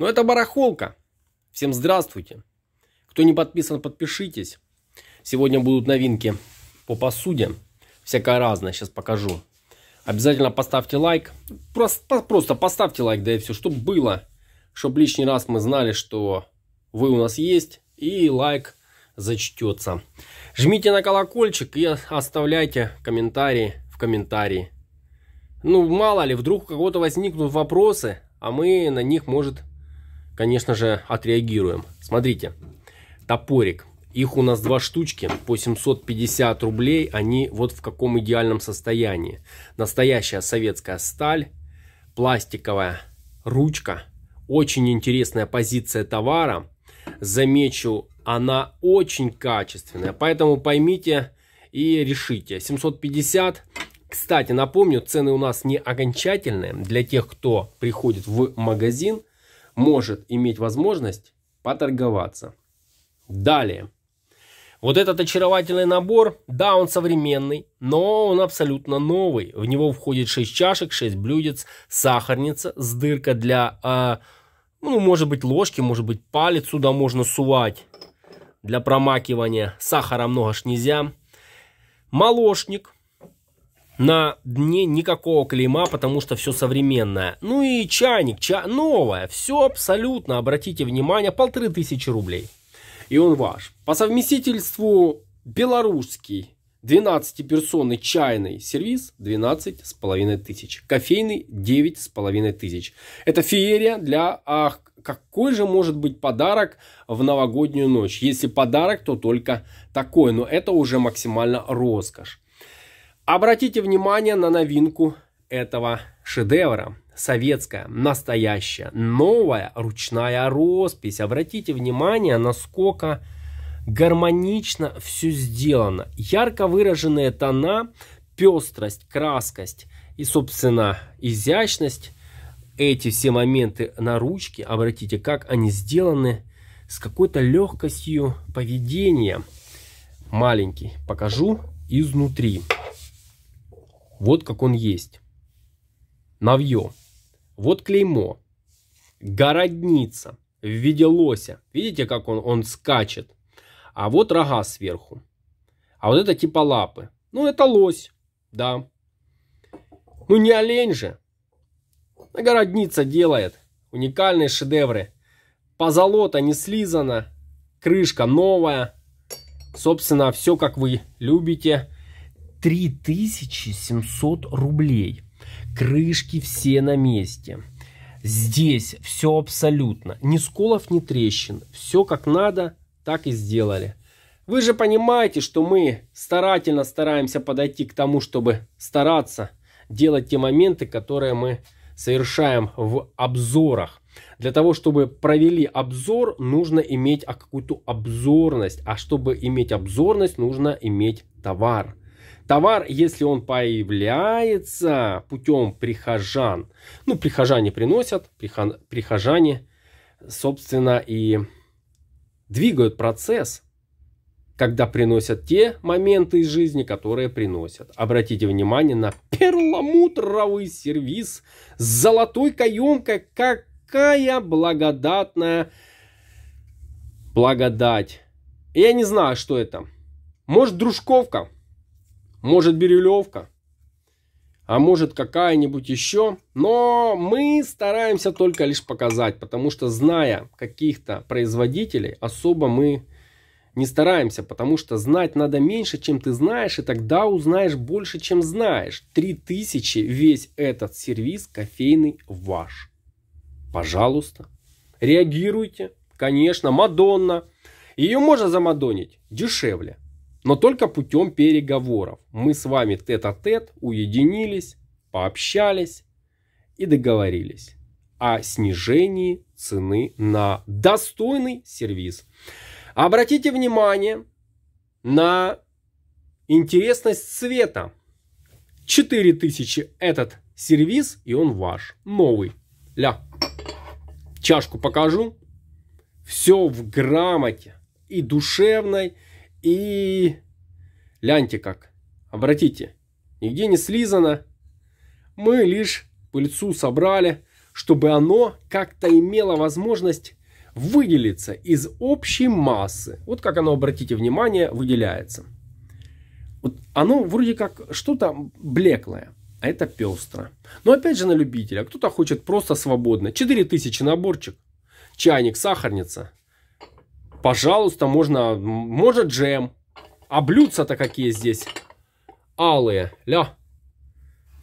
Но это барахолка. Всем здравствуйте. Кто не подписан, подпишитесь. Сегодня будут новинки по посуде. Всякое разное, сейчас покажу. Обязательно поставьте лайк. Просто, просто поставьте лайк, да и все, чтобы было. Чтобы лишний раз мы знали, что вы у нас есть. И лайк зачтется. Жмите на колокольчик и оставляйте комментарии в комментарии. Ну, мало ли, вдруг у кого-то возникнут вопросы, а мы на них, может, конечно же, отреагируем. Смотрите, топорик. Их у нас два штучки по 750 рублей. Они вот в каком идеальном состоянии. Настоящая советская сталь, пластиковая ручка. Очень интересная позиция товара. Замечу, она очень качественная. Поэтому поймите и решите. 750 кстати, напомню, цены у нас не окончательные. Для тех, кто приходит в магазин, может иметь возможность поторговаться. Далее. Вот этот очаровательный набор, да, он современный, но он абсолютно новый. В него входит 6 чашек, 6 блюдец, сахарница с дырка для, э, ну, может быть, ложки, может быть, палец сюда можно сувать для промакивания. Сахара много ж нельзя. Молочник, на дне никакого клейма, потому что все современное. Ну и чайник, ча новое, все абсолютно, обратите внимание, полторы тысячи рублей. И он ваш. По совместительству белорусский 12-персонный чайный сервис 12 с половиной тысяч. Кофейный 9 с половиной тысяч. Это феерия для... Ах, какой же может быть подарок в новогоднюю ночь? Если подарок, то только такой. Но это уже максимально роскошь. Обратите внимание на новинку этого шедевра. Советская, настоящая, новая ручная роспись. Обратите внимание, насколько гармонично все сделано. Ярко выраженные тона, пестрость, краскость и, собственно, изящность. Эти все моменты на ручке, обратите, как они сделаны с какой-то легкостью поведения. Маленький покажу изнутри. Вот как он есть. Навье. Вот клеймо. Городница в виде лося. Видите, как он, он скачет? А вот рога сверху. А вот это типа лапы. Ну, это лось, да. Ну, не олень же. Городница делает уникальные шедевры. Позолота не слизана, крышка новая. Собственно, все как вы любите. 3700 рублей. Крышки все на месте. Здесь все абсолютно. Ни сколов, ни трещин. Все как надо, так и сделали. Вы же понимаете, что мы старательно стараемся подойти к тому, чтобы стараться делать те моменты, которые мы совершаем в обзорах. Для того, чтобы провели обзор, нужно иметь а, какую-то обзорность. А чтобы иметь обзорность, нужно иметь товар. Товар, если он появляется путем прихожан, ну, прихожане приносят, прихожане, собственно, и двигают процесс, когда приносят те моменты из жизни, которые приносят. Обратите внимание на перламутровый сервис с золотой каемкой. Какая благодатная благодать. Я не знаю, что это. Может, дружковка? может бирюлевка, а может какая-нибудь еще. Но мы стараемся только лишь показать, потому что зная каких-то производителей, особо мы не стараемся, потому что знать надо меньше, чем ты знаешь, и тогда узнаешь больше, чем знаешь. 3000 весь этот сервис кофейный ваш. Пожалуйста, реагируйте. Конечно, Мадонна. Ее можно замадонить дешевле. Но только путем переговоров. Мы с вами тет-а-тет, -а -тет, уединились, пообщались и договорились о снижении цены на достойный сервис. Обратите внимание на интересность цвета. 4000 этот сервис, и он ваш, новый. Ля, чашку покажу. Все в грамоте и душевной, и... Ляньте как. Обратите, нигде не слизано. Мы лишь пыльцу собрали, чтобы оно как-то имело возможность выделиться из общей массы. Вот как оно, обратите внимание, выделяется. Вот оно вроде как что-то блеклое, а это пестро. Но опять же на любителя. Кто-то хочет просто свободно. 4000 наборчик, чайник, сахарница. Пожалуйста, можно, может джем. А блюдца-то какие здесь? Алые. Ля.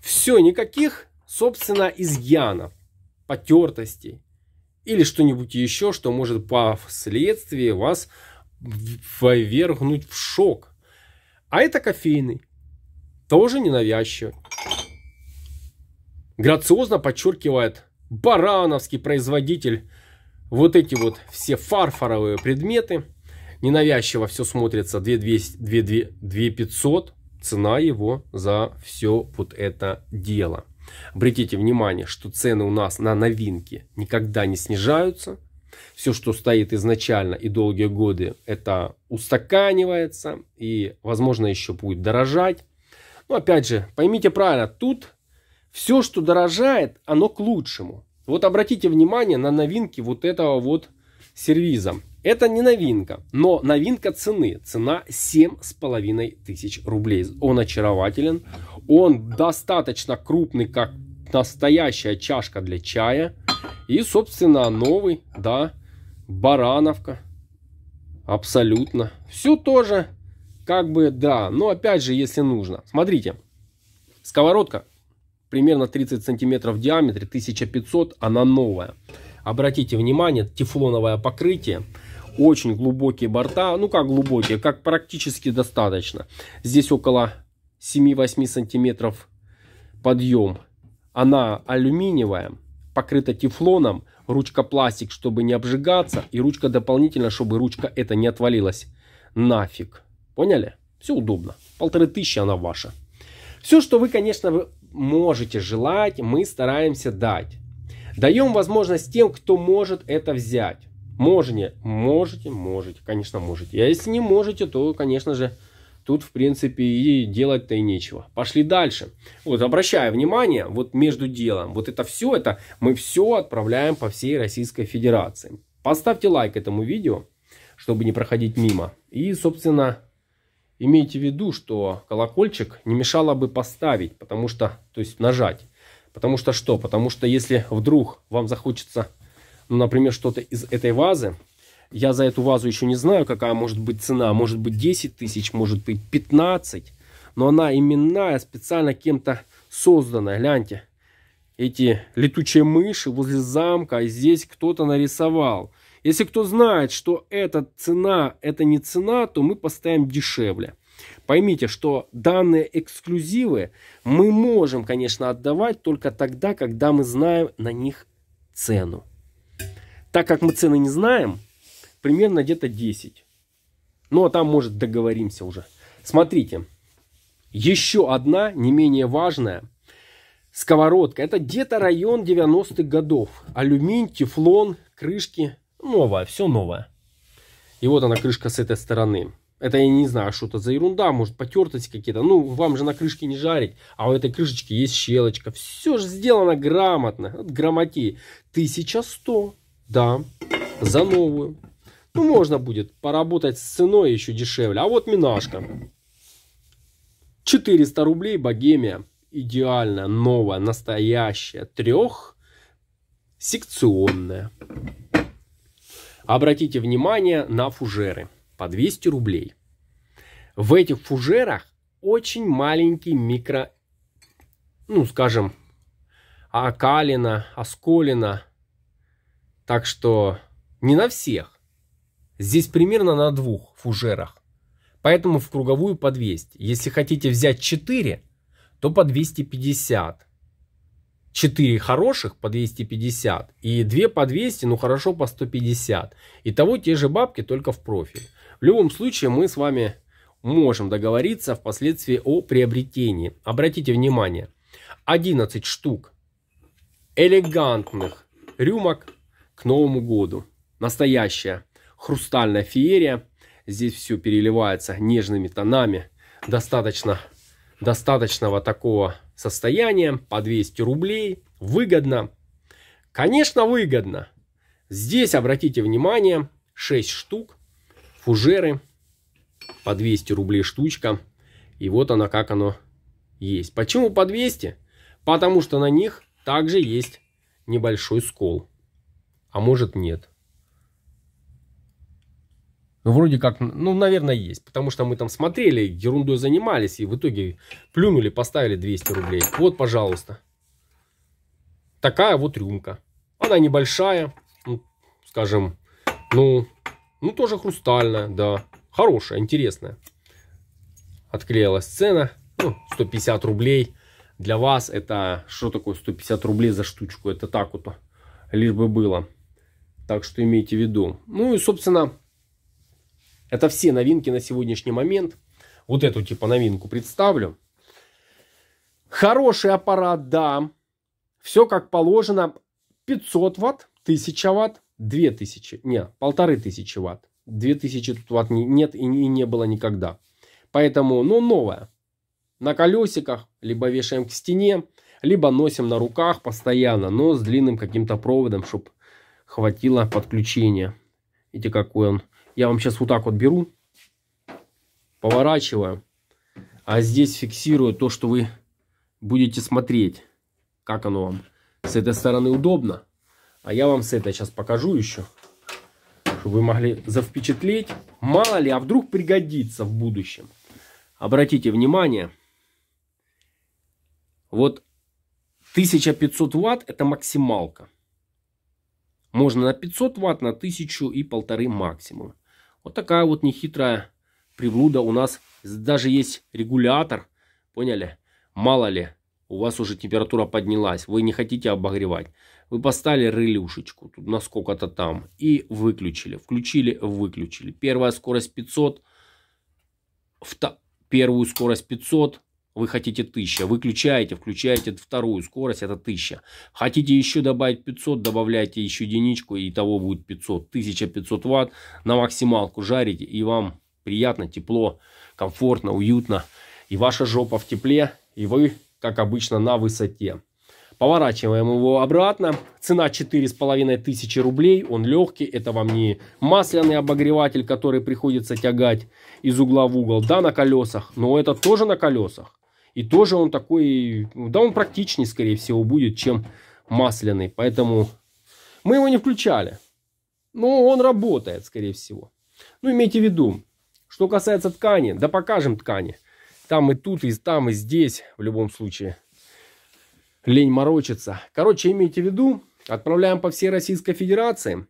Все, никаких, собственно, изъянов, потертостей или что-нибудь еще, что может впоследствии вас повергнуть в шок. А это кофейный. Тоже ненавязчивый. Грациозно подчеркивает барановский производитель вот эти вот все фарфоровые предметы. Ненавязчиво все смотрится 2200, 2500. Цена его за все вот это дело. Обратите внимание, что цены у нас на новинки никогда не снижаются. Все, что стоит изначально и долгие годы, это устаканивается и, возможно, еще будет дорожать. Но опять же, поймите правильно, тут все, что дорожает, оно к лучшему. Вот обратите внимание на новинки вот этого вот сервиза. Это не новинка, но новинка цены. Цена 7,5 тысяч рублей. Он очарователен. Он достаточно крупный, как настоящая чашка для чая. И, собственно, новый, да, барановка. Абсолютно. Все тоже, как бы, да. Но, опять же, если нужно. Смотрите, сковородка примерно 30 сантиметров в диаметре, 1500, она новая. Обратите внимание, тефлоновое покрытие, очень глубокие борта, ну как глубокие, как практически достаточно. Здесь около 7-8 сантиметров подъем. Она алюминиевая, покрыта тефлоном, ручка пластик, чтобы не обжигаться, и ручка дополнительно, чтобы ручка это не отвалилась. Нафиг. Поняли? Все удобно. Полторы тысячи она ваша. Все, что вы, конечно, можете желать, мы стараемся дать. Даем возможность тем, кто может это взять. Можете, можете, можете, конечно, можете. А если не можете, то, конечно же, тут, в принципе, и делать-то и нечего. Пошли дальше. Вот, обращая внимание, вот между делом, вот это все, это мы все отправляем по всей Российской Федерации. Поставьте лайк этому видео, чтобы не проходить мимо. И, собственно, имейте в виду, что колокольчик не мешало бы поставить, потому что, то есть нажать. Потому что что? Потому что если вдруг вам захочется, ну, например, что-то из этой вазы, я за эту вазу еще не знаю, какая может быть цена, может быть 10 тысяч, может быть 15, но она именная, специально кем-то созданная, гляньте. Эти летучие мыши возле замка, а здесь кто-то нарисовал. Если кто знает, что эта цена, это не цена, то мы поставим дешевле. Поймите, что данные эксклюзивы мы можем, конечно, отдавать только тогда, когда мы знаем на них цену. Так как мы цены не знаем, примерно где-то 10. Ну, а там, может, договоримся уже. Смотрите, еще одна, не менее важная, сковородка. Это где-то район 90-х годов. Алюминь, тефлон, крышки, Новая, все новое. И вот она крышка с этой стороны. Это я не знаю, что это за ерунда, может потертость какие-то. Ну, вам же на крышке не жарить. А у этой крышечки есть щелочка. Все же сделано грамотно. От грамоти. 1100. Да, за новую. Ну, можно будет поработать с ценой еще дешевле. А вот минашка. 400 рублей богемия. Идеальная, новая, настоящая. Трех секционная. Обратите внимание на фужеры по 200 рублей. В этих фужерах очень маленький микро, ну скажем, окалина, осколина. Так что не на всех. Здесь примерно на двух фужерах. Поэтому в круговую по 200. Если хотите взять 4, то по 250. 4 хороших по 250 и 2 по 200, ну хорошо по 150. Итого те же бабки, только в профиль. В любом случае мы с вами можем договориться впоследствии о приобретении. Обратите внимание, 11 штук элегантных рюмок к Новому году. Настоящая хрустальная феерия. Здесь все переливается нежными тонами. Достаточно, достаточного такого состоянием, по 200 рублей. Выгодно? Конечно, выгодно. Здесь, обратите внимание, 6 штук, фужеры по 200 рублей штучка. И вот она как оно есть. Почему по 200? Потому что на них также есть небольшой скол. А может нет. Вроде как, ну, наверное, есть. Потому что мы там смотрели, ерундой занимались. И в итоге плюнули, поставили 200 рублей. Вот, пожалуйста. Такая вот рюмка. Она небольшая. Ну, скажем, ну, ну, тоже хрустальная, да. Хорошая, интересная. Отклеилась цена. Ну, 150 рублей. Для вас это, что такое 150 рублей за штучку? Это так вот, лишь бы было. Так что имейте в виду. Ну и, собственно, это все новинки на сегодняшний момент. Вот эту типа новинку представлю. Хороший аппарат, да. Все как положено. 500 ватт, 1000 ватт, 2000, не, 1500 ватт. 2000 тут ватт нет и не было никогда. Поэтому, ну, новая. На колесиках, либо вешаем к стене, либо носим на руках постоянно, но с длинным каким-то проводом, чтобы хватило подключения. Видите, какой он я вам сейчас вот так вот беру, поворачиваю, а здесь фиксирую то, что вы будете смотреть, как оно вам с этой стороны удобно. А я вам с этой сейчас покажу еще, чтобы вы могли завпечатлеть. Мало ли, а вдруг пригодится в будущем. Обратите внимание, вот 1500 ватт это максималка. Можно на 500 ватт, на 1000 и полторы максимум. Вот такая вот нехитрая приблуда у нас. Даже есть регулятор, поняли? Мало ли, у вас уже температура поднялась, вы не хотите обогревать. Вы поставили релюшечку, тут насколько-то там, и выключили. Включили, выключили. Первая скорость 500, вто... первую скорость 500, вы хотите 1000, выключаете, включаете вторую скорость, это 1000. Хотите еще добавить 500, добавляйте еще единичку, и того будет 500. 1500 ватт на максималку жарите, и вам приятно, тепло, комфортно, уютно. И ваша жопа в тепле, и вы, как обычно, на высоте. Поворачиваем его обратно. Цена 4500 рублей. Он легкий. Это вам не масляный обогреватель, который приходится тягать из угла в угол. Да, на колесах, но это тоже на колесах. И тоже он такой, да он практичнее, скорее всего, будет, чем масляный. Поэтому мы его не включали. Но он работает, скорее всего. Ну, имейте в виду, что касается ткани, да покажем ткани. Там и тут, и там, и здесь, в любом случае. Лень морочиться. Короче, имейте в виду, отправляем по всей Российской Федерации.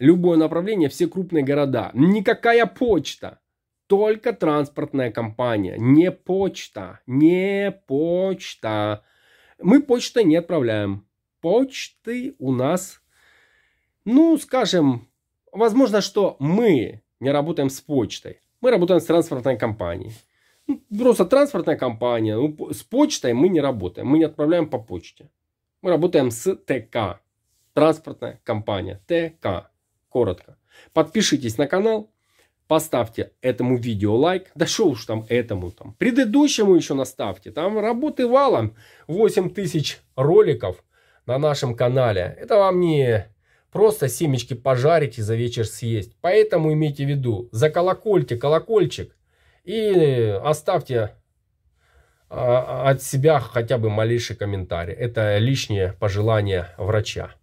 Любое направление, все крупные города. Никакая почта только транспортная компания, не почта, не почта. Мы почтой не отправляем. Почты у нас, ну, скажем, возможно, что мы не работаем с почтой. Мы работаем с транспортной компанией. Ну, просто транспортная компания. Ну, с почтой мы не работаем. Мы не отправляем по почте. Мы работаем с ТК. Транспортная компания. ТК. Коротко. Подпишитесь на канал. Поставьте этому видео лайк. Да что уж там этому там. Предыдущему еще наставьте. Там работы валом. 8 тысяч роликов на нашем канале. Это вам не просто семечки пожарить и за вечер съесть. Поэтому имейте в виду, заколокольте колокольчик и оставьте а, от себя хотя бы малейший комментарий. Это лишнее пожелание врача.